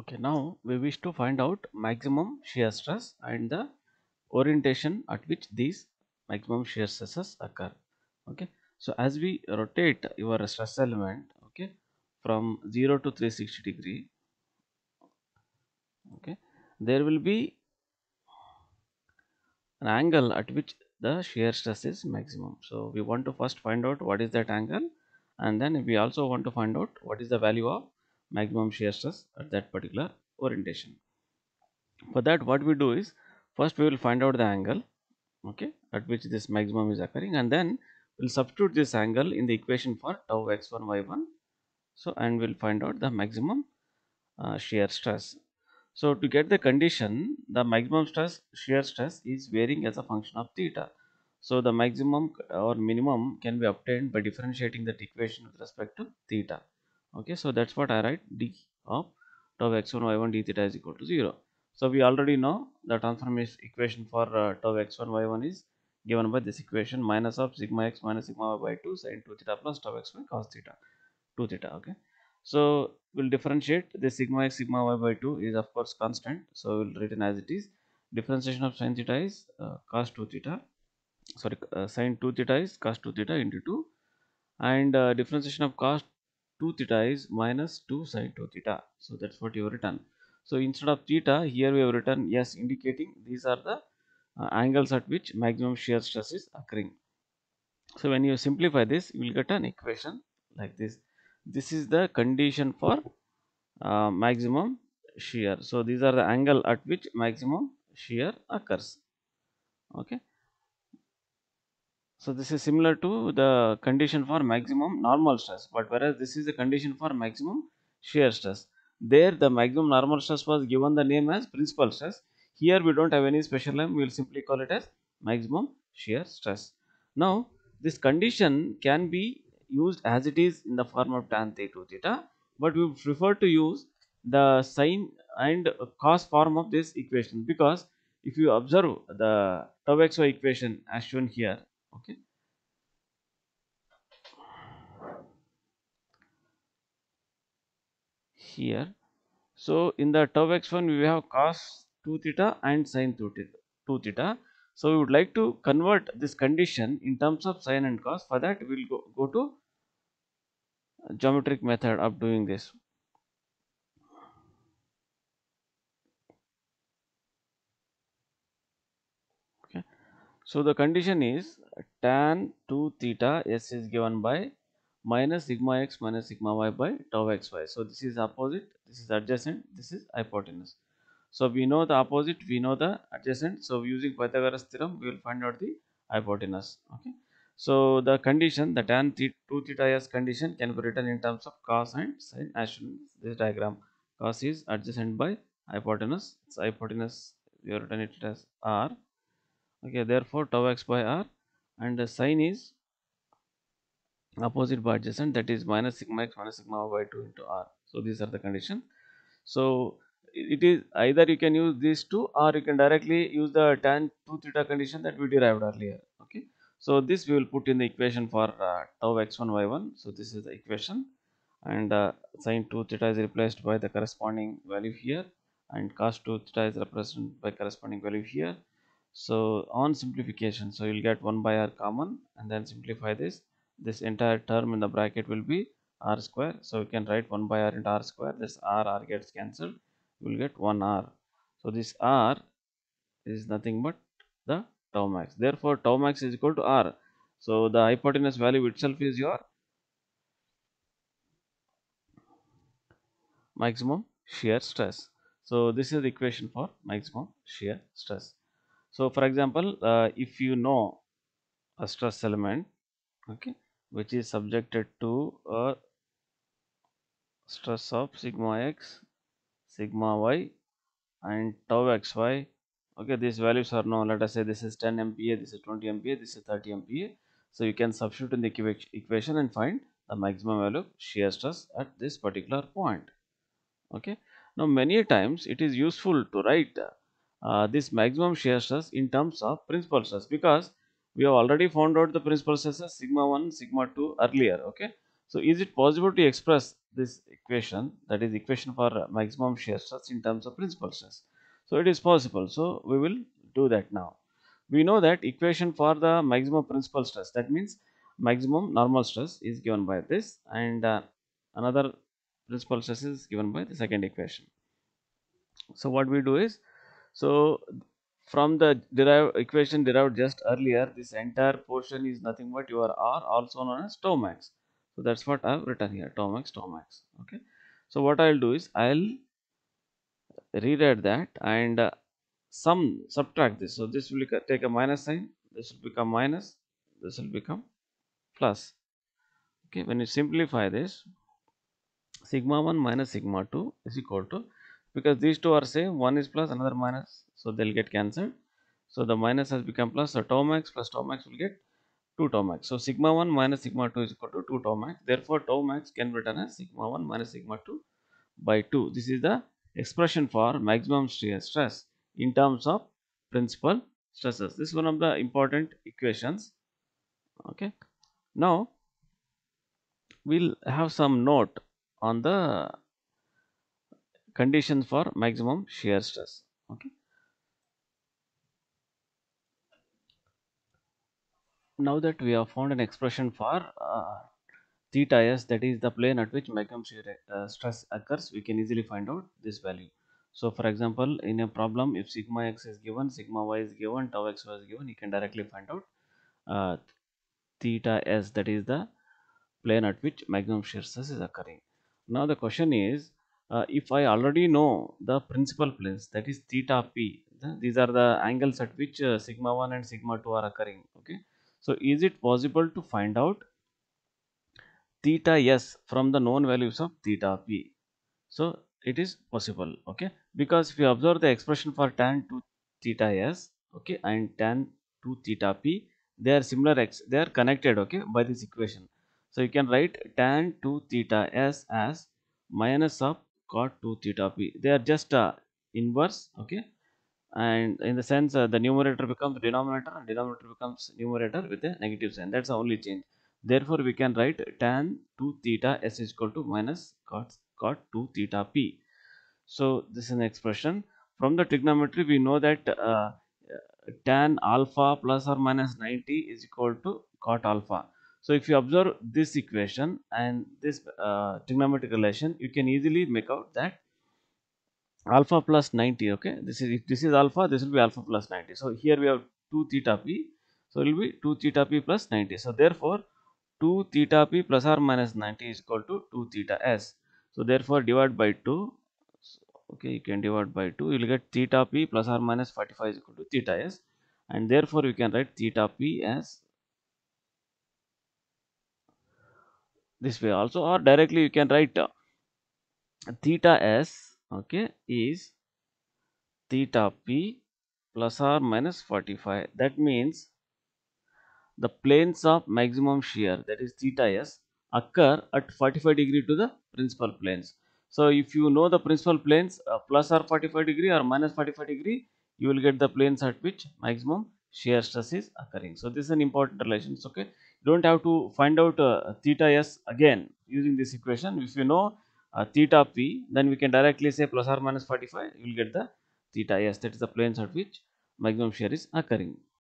okay now we wish to find out maximum shear stress and the orientation at which these maximum shear stresses occur okay so as we rotate your stress element okay from 0 to 360 degree okay there will be an angle at which the shear stress is maximum so we want to first find out what is that angle and then we also want to find out what is the value of maximum shear stress at that particular orientation. For that what we do is first we will find out the angle okay at which this maximum is occurring and then we'll substitute this angle in the equation for tau x1 y1 so and we'll find out the maximum uh, shear stress so to get the condition the maximum stress shear stress is varying as a function of theta so the maximum or minimum can be obtained by differentiating that equation with respect to theta okay so that's what i write d of tau x1 y1 d theta is equal to 0 so we already know the transformation equation for uh, tau x1 y1 is given by this equation minus of sigma x minus sigma y by 2 sin 2 theta plus tau x1 cos theta 2 theta okay so we'll differentiate the sigma x sigma y by 2 is of course constant so we'll written as it is differentiation of sin theta is uh, cos 2 theta sorry uh, sin 2 theta is cos 2 theta into 2 and uh, differentiation of cos 2 theta is minus 2 sine 2 theta so that's what you have written so instead of theta here we have written yes indicating these are the uh, angles at which maximum shear stress is occurring so when you simplify this you will get an equation like this this is the condition for uh, maximum shear so these are the angle at which maximum shear occurs okay so this is similar to the condition for maximum normal stress but whereas this is the condition for maximum shear stress. There the maximum normal stress was given the name as principal stress. Here we don't have any special name we will simply call it as maximum shear stress. Now this condition can be used as it is in the form of tan theta theta but we prefer to use the sine and cos form of this equation because if you observe the tau xy equation as shown here okay here so in the tau x1 we have cos 2 theta and sin 2 theta, 2 theta so we would like to convert this condition in terms of sin and cos for that we will go, go to geometric method of doing this So, the condition is tan 2 theta s is given by minus sigma x minus sigma y by tau xy. So, this is opposite, this is adjacent, this is hypotenuse. So, we know the opposite, we know the adjacent. So, using Pythagoras theorem, we will find out the hypotenuse. Okay. So, the condition, the tan 2 theta s condition can be written in terms of cos and sine as shown in this diagram. Cos is adjacent by hypotenuse. So, hypotenuse, we have written it as r okay therefore tau x by r and the sine is opposite by adjacent that is minus sigma x minus sigma y by 2 into r so these are the condition so it is either you can use these two or you can directly use the tan 2 theta condition that we derived earlier okay so this we will put in the equation for uh, tau x1 y1 so this is the equation and uh, sine 2 theta is replaced by the corresponding value here and cos 2 theta is represented by corresponding value here so on simplification so you'll get 1 by r common and then simplify this this entire term in the bracket will be r square so you can write 1 by r into r square this r r gets cancelled you will get 1 r so this r is nothing but the tau max therefore tau max is equal to r so the hypotenuse value itself is your maximum shear stress so this is the equation for maximum shear stress so, for example, uh, if you know a stress element okay, which is subjected to a stress of sigma x, sigma y and tau xy okay these values are known let us say this is 10 MPa this is 20 MPa this is 30 MPa so you can substitute in the equation and find the maximum value shear stress at this particular point okay now many times it is useful to write uh, this maximum shear stress in terms of principal stress because we have already found out the principal stresses sigma 1 sigma 2 earlier okay so is it possible to express this equation that is equation for maximum shear stress in terms of principal stress so it is possible so we will do that now we know that equation for the maximum principal stress that means maximum normal stress is given by this and uh, another principal stress is given by the second equation so what we do is so from the derived equation derived just earlier, this entire portion is nothing but your R also known as Tomax. So that's what I've written here, Tomax, Tomax. Okay. So what I'll do is I'll rewrite that and uh, sum subtract this. So this will take a minus sign, this will become minus, this will become plus. Okay, when you simplify this, sigma 1 minus sigma 2 is equal to because these two are same one is plus another minus so they'll get cancelled so the minus has become plus so tau max plus tau max will get 2 tau max so sigma 1 minus sigma 2 is equal to 2 tau max therefore tau max can be written as sigma 1 minus sigma 2 by 2 this is the expression for maximum stress in terms of principal stresses this is one of the important equations okay now we'll have some note on the conditions for maximum shear stress okay now that we have found an expression for uh, theta s that is the plane at which maximum shear uh, stress occurs we can easily find out this value so for example in a problem if sigma x is given sigma y is given tau x was given you can directly find out uh, theta s that is the plane at which maximum shear stress is occurring now the question is uh, if I already know the principal planes, that is theta p the, these are the angles at which uh, sigma 1 and sigma 2 are occurring okay so is it possible to find out theta s from the known values of theta p so it is possible okay because if you observe the expression for tan to theta s okay and tan to theta p they are similar x they are connected okay by this equation so you can write tan to theta s as minus of cot 2 theta p they are just uh, inverse okay and in the sense uh, the numerator becomes denominator and denominator becomes numerator with a negative sign that's the only change therefore we can write tan 2 theta s is equal to minus cot cot 2 theta p so this is an expression from the trigonometry we know that uh, uh tan alpha plus or minus 90 is equal to cot alpha so if you observe this equation and this uh, trigonometric relation you can easily make out that alpha plus 90 okay this is if this is alpha this will be alpha plus 90 so here we have 2 theta p so it will be 2 theta p plus 90 so therefore 2 theta p plus or minus 90 is equal to 2 theta s so therefore divide by 2 okay you can divide by 2 you will get theta p plus or minus 45 is equal to theta s and therefore you can write theta p as this way also or directly you can write uh, theta s okay is theta p plus or minus 45 that means the planes of maximum shear that is theta s occur at 45 degree to the principal planes so if you know the principal planes uh, plus or 45 degree or minus 45 degree you will get the planes at which maximum shear stress is occurring so this is an important relations okay do not have to find out uh, theta s again using this equation. If you know uh, theta p, then we can directly say plus or minus 45, you will get the theta s, that is the planes at which maximum shear is occurring.